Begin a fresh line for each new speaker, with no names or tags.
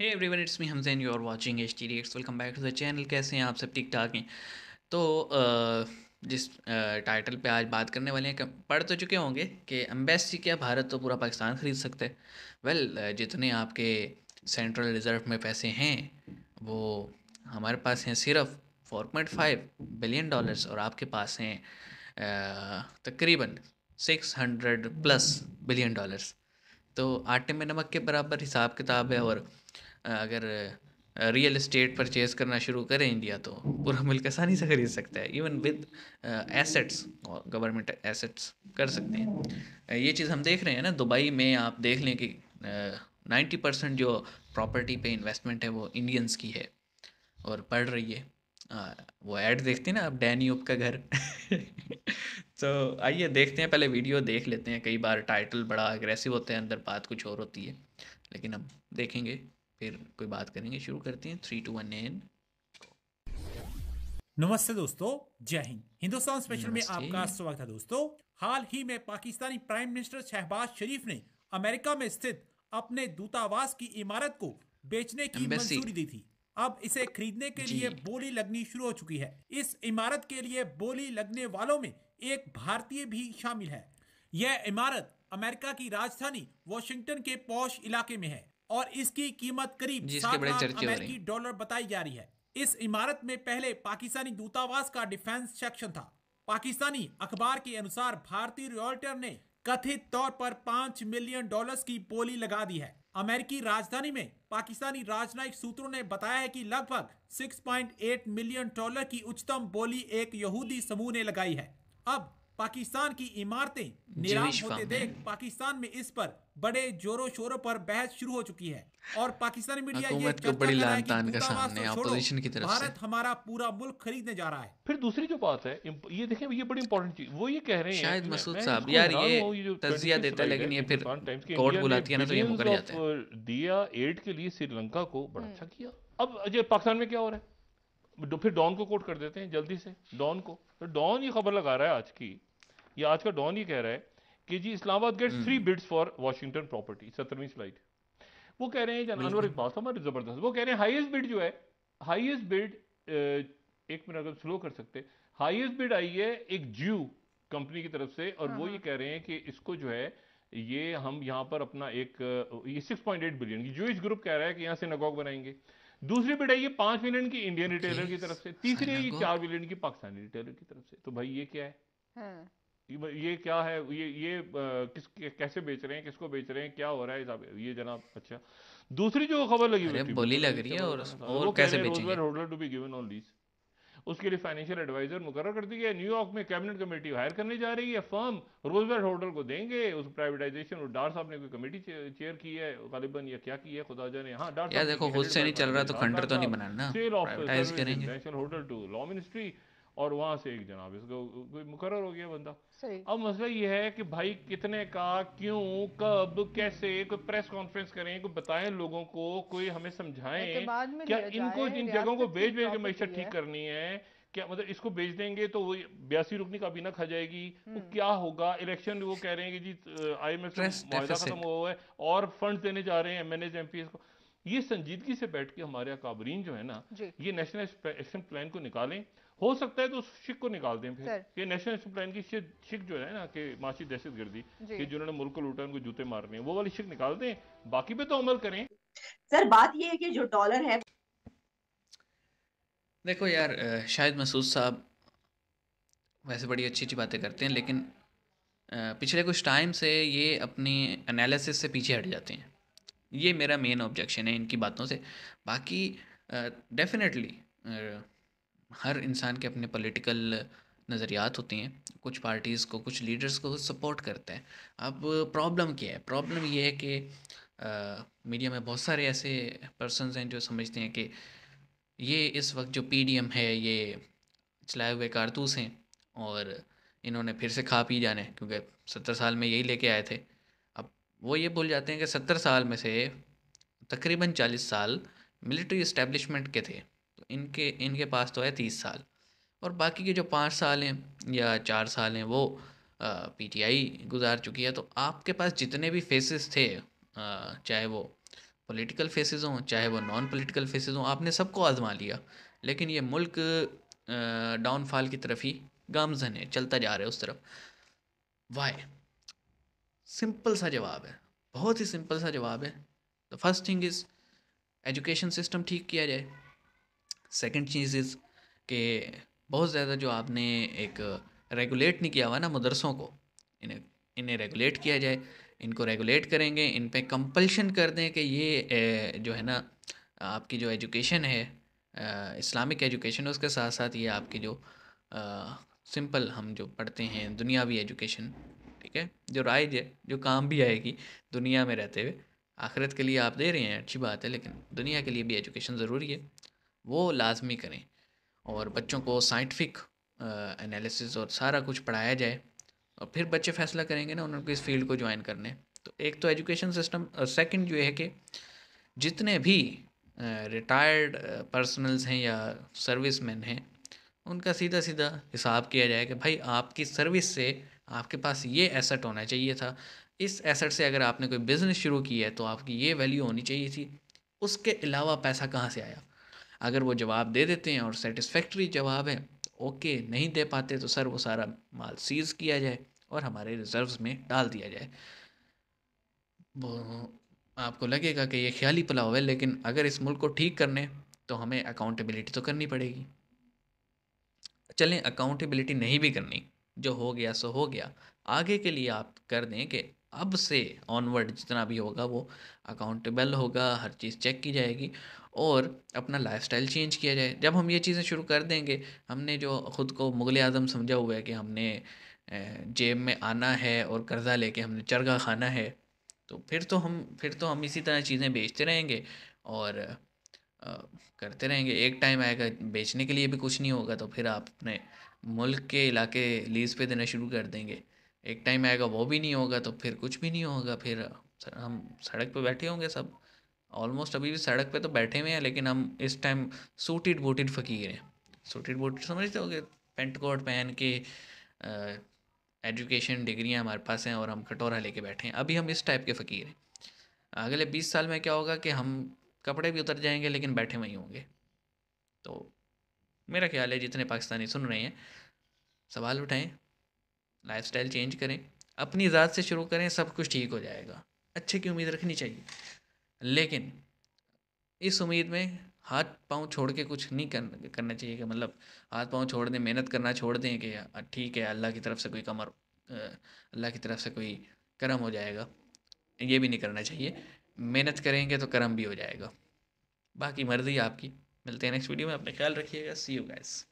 Hey one it's me Jain you are watching H T rates welcome back to the channel कैसे हैं आप सब ठीक ठाक हैं तो जिस टाइटल पे आज बात करने वाले हैं पढ़ तो चुके होंगे कि एम्बेसी क्या भारत तो पूरा पाकिस्तान ख़रीद सकते वेल well, जितने आपके सेंट्रल रिज़र्व में पैसे हैं वो हमारे पास हैं सिर्फ four point five billion dollars और आपके पास हैं तकरीबन हंड्रेड प्लस बिलियन डॉलर्स तो आटे में नमक के बराबर हिसाब किताब है और अगर रियल इस्टेट परचेज करना शुरू करें इंडिया तो पूरा मुल्क आसानी से खरीद सकता है even with assets government assets कर सकते हैं ये चीज़ हम देख रहे हैं ना दुबई में आप देख लें कि नाइन्टी परसेंट जो प्रॉपर्टी पे इन्वेस्टमेंट है वो इंडियंस की है और पढ़ रही है आ, वो ऐड देखते हैं ना आप डैनी का घर तो आइए देखते हैं पहले वीडियो देख लेते हैं कई बार टाइटल बड़ा अग्रेसिव होते हैं अंदर बात कुछ और होती है लेकिन अब देखेंगे फिर कोई बात करेंगे शुरू करते हैं थ्री टू वन एन नमस्ते दोस्तों जय हिंद हिंदुस्तान स्पेशल में आपका
स्वागत है दोस्तों हाल ही में पाकिस्तानी प्राइम मिनिस्टर शहबाज शरीफ ने अमेरिका में स्थित अपने दूतावास की इमारत को बेचने की मंजूरी दी थी अब इसे खरीदने के लिए बोली लगनी शुरू हो चुकी है इस इमारत के लिए बोली लगने वालों में एक भारतीय भी शामिल है यह इमारत अमेरिका की राजधानी वॉशिंगटन के पौश इलाके में है और इसकी कीमत करीब सात लाख अमेरिकी डॉलर बताई जा रही है इस इमारत में पहले पाकिस्तानी दूतावास का डिफेंस सेक्शन था पाकिस्तानी अखबार के अनुसार भारतीय रॉयल्टर ने कथित तौर पर पांच मिलियन डॉलर्स की बोली लगा दी है अमेरिकी राजधानी में पाकिस्तानी राजनयिक सूत्रों ने बताया है कि लगभग 6.8 मिलियन डॉलर की उच्चतम बोली एक यहूदी समूह ने लगाई है अब पाकिस्तान की इमारतें निराश होते देख पाकिस्तान में इस पर बड़े जोरों शोरों पर बहस शुरू हो चुकी है और पाकिस्तानी मीडिया ये को बड़ी लान तान का सामने अपोजिशन की तरफ भारत हमारा पूरा मुल्क खरीदने जा रहा है फिर दूसरी जो बात है ये देखें ये बड़ी इंपॉर्टेंट
चीज वो ये कह रहे हैं शायद मसूद साहब यार ये तजिया देता है लेकिन ये फिर कोर्ट बुलाती है ना तो ये मुकर जाता है uh, दिया एड के लिए श्रीलंका को बड़ा हम्म। अच्छा किया अब अजय पाकिस्तान में क्या हो रहा है फिर डॉन को कोट कर देते हैं जल्दी से डॉन को तो डॉन ये खबर लगा रहा है आज की या आज का डॉन ये कह रहा है कि जी Islamabad gets three bids for Washington property सत्रहवीं स्लाइड वो कह रहे हैं जानवर इकबाल साहब तो हमारे जबरदस्त वो कह रहे हैं हाइएस्ट बिड जो है हाइएस्ट बिड एक मिनट अगर स्लो कर सकते हाइएस्ट बिड आई है एक ज्यू कंपनी की तरफ से और वो हाँ, हाँ। ये कह रहे हैं कि इसको जो है ये हम यहां पर अपना एक ये 6.8 बिलियन इस ग्रुप कह रहा है कि यहां से नगोक बनाएंगे दूसरी बिटाई ये पांच मिलियन की इंडियन रिटेलर की तरफ से तीसरी आई चार मिलियन की पाकिस्तानी रिटेलर की तरफ से तो भाई ये क्या है हाँ। ये क्या है ये ये किस कैसे बेच रहे हैं किसको बेच रहे हैं क्या हो रहा है ये जनाब अच्छा दूसरी जो खबर लगी बोली लग रही है और, और कैसे बेचेंगे उसके लिए फाइनेंशियल एडवाइजर मुकर कर दी है न्यूयॉर्क में कैबिनेट कमेटी हायर करने जा रही है फर्म रोजवेल होटल को देंगे उस प्राइवेटाइजेशन और डार साहब ने कोई कमेटी चेयर की है गालिबन या क्या की है खुदा जाने हाँ डार देखो खुद से नहीं चल रहा तो खंडर तो नहीं बनाना sale of national hotel to law ministry और वहां से एक जनाब इसको कोई मुकर हो गया बंदा अब मसला ये है कि भाई कितने का क्यों कब कैसे कोई प्रेस कॉन्फ्रेंस करें कोई बताएं लोगों को कोई हमें समझाएं क्या इनको इन जगहों को बेच बेच के मीशत ठीक करनी है क्या मतलब इसको बेच देंगे तो वो बयासी रुकनी का बिना खा जाएगी वो हम्म। क्या होगा इलेक्शन वो कह रहे हैं कि जी आई एम एफ खत्म हुआ है और फंड देने जा रहे हैं M N S M P S को ये संजीदगी से बैठ के हमारे अकाबरीन जो है ना ये नेशनल एक्शन प्लान को निकालें हो सकता है तो उस शिक को निकाल दें फिर ये नेशनल एक्शन प्लान की शिक जो है ना कि माशी दहशत गर्दी कि जिन्होंने मुल्क को लूटा उनको जूते मारने वो वाली शिक निकाल दें बाकी पे तो अमल करें
सर बात ये है कि जो डॉलर है देखो यार शायद मसूद साहब वैसे बड़ी अच्छी अच्छी बातें करते हैं लेकिन पिछले कुछ टाइम से ये अपनी एनालिसिस से पीछे हट जाते हैं ये मेरा मेन ऑब्जेक्शन है इनकी बातों से बाकी डेफिनेटली uh, हर इंसान के अपने पॉलिटिकल नज़रियात होते हैं कुछ पार्टीज़ को कुछ लीडर्स को सपोर्ट करते हैं अब प्रॉब्लम क्या है प्रॉब्लम ये है कि मीडिया में बहुत सारे ऐसे पर्सनस हैं जो समझते हैं कि ये इस वक्त जो पी है ये चलाए हुए कारतूस हैं और इन्होंने फिर से खा पी जाने क्योंकि सत्तर साल में यही लेके आए थे वो ये भूल जाते हैं कि सत्तर साल में से तकरीबन चालीस साल मिलिट्री इस्टेब्लिशमेंट के थे तो इनके इनके पास तो है तीस साल और बाकी के जो पाँच साल हैं या चार साल हैं वो पीटीआई गुजार चुकी है तो आपके पास जितने भी फेसेस थे आ, चाहे वो पॉलिटिकल फेसेस हों चाहे वो नॉन पॉलिटिकल फेसेस हों आपने सबको आजमा लिया लेकिन ये मुल्क डाउनफॉल की तरफ ही गामजन है चलता जा रहा है उस तरफ वाई सिंपल सा जवाब है बहुत ही सिंपल सा जवाब है the first thing is education system ठीक किया जाए सेकंड चीज़ इज़ कि बहुत ज़्यादा जो आपने एक रेगुलेट नहीं किया हुआ ना मदरसों को इन्हें इन्हें रेगुलेट किया जाए इनको रेगुलेट करेंगे इन पर कंपल्शन कर दें कि ये जो है ना आपकी जो एजुकेशन है इस्लामिक एजुकेशन उसके साथ साथ ये आपकी जो सिंपल हम जो पढ़ते हैं दुनियावी एजुकेशन કે જો રાય દે જો કામ ભી આયેગી દુનિયા મે રહેતે હૈ આખિરત કે લિયે આપ દે રહે હે અચ્છી બાત હે લેકિન દુનિયા કે લિયે ભી এড્યુકેશન જરૂરી હે વો لازમી કરે ઓર બચ્ચો કો સાયન્ટિફિક એનાલિસિસ ઓર સارا કુછ પઢાયા જાય ઓર ફિર બચ્ચે ફેસલા કરેંગે ના ઉનકો اس ફિલ્ડ કો જોઈન કરને તો એક તો এড્યુકેશન સિસ્ટમ સેકન્ડ જો હે કે jitne bhi retired personnels hai ya servicemen hai unka seedha seedha hisab kiya jaye ke bhai aapki service se आपके पास ये एसेट होना चाहिए था इस एसेट से अगर आपने कोई बिज़नेस शुरू की है तो आपकी ये वैल्यू होनी चाहिए थी उसके अलावा पैसा कहाँ से आया अगर वो जवाब दे देते हैं और सेटिस्फैक्ट्री जवाब है ओके नहीं दे पाते तो सर वो सारा माल सीज़ किया जाए और हमारे रिजर्व्स में डाल दिया जाए आपको लगेगा कि ये ख्याली पुलाव है लेकिन अगर इस मुल्क को ठीक करने तो हमें अकाउंटेबिलिटी तो करनी पड़ेगी चलें अकाउंटेबिलिटी नहीं भी करनी जो हो गया सो हो गया आगे के लिए आप कर दें कि अब से ऑनवर्ड जितना भी होगा वो अकाउंटेबल होगा हर चीज़ चेक की जाएगी और अपना लाइफस्टाइल चेंज किया जाए जब हम ये चीज़ें शुरू कर देंगे हमने जो ख़ुद को मुग़ल आज़म समझा हुआ है कि हमने जेब में आना है और कर्ज़ा लेके हमने चरगा खाना है तो फिर तो हम फिर तो हम इसी तरह चीज़ें बेचते रहेंगे और आ, करते रहेंगे एक टाइम आएगा बेचने के लिए भी कुछ नहीं होगा तो फिर आप अपने मुल्क के इलाके लीज़ पे देना शुरू कर देंगे एक टाइम आएगा वो भी नहीं होगा तो फिर कुछ भी नहीं होगा फिर हम सड़क पे बैठे होंगे सब ऑलमोस्ट अभी भी सड़क पे तो बैठे हुए हैं लेकिन हम इस टाइम सूटेड बूटेड फ़कीर हैं सूटेड बूटेड समझते हो पेंट कोट पहन के एजुकेशन डिग्रियाँ हमारे पास हैं और हम कटोरा लेके बैठे हैं अभी हम इस टाइप के फ़कीर हैं अगले बीस साल में क्या होगा कि हम कपड़े भी उतर जाएंगे लेकिन बैठे वहीं होंगे तो मेरा ख्याल है जितने पाकिस्तानी सुन रहे हैं सवाल उठाएं लाइफस्टाइल चेंज करें अपनी ज़ात से शुरू करें सब कुछ ठीक हो जाएगा अच्छे की उम्मीद रखनी चाहिए लेकिन इस उम्मीद में हाथ पाँव छोड़ के कुछ नहीं कर, करना चाहिए कि मतलब हाथ पाँव छोड़ दें मेहनत करना छोड़ दें कि हाँ, ठीक है अल्लाह की तरफ से कोई कमर अल्लाह की तरफ से कोई करम हो जाएगा ये भी नहीं करना चाहिए मेहनत करेंगे तो करम भी हो जाएगा बाकी मर्ज़ी आपकी मिलते हैं नेक्स्ट वीडियो में अपने ख्याल रखिएगा सी यू गाइस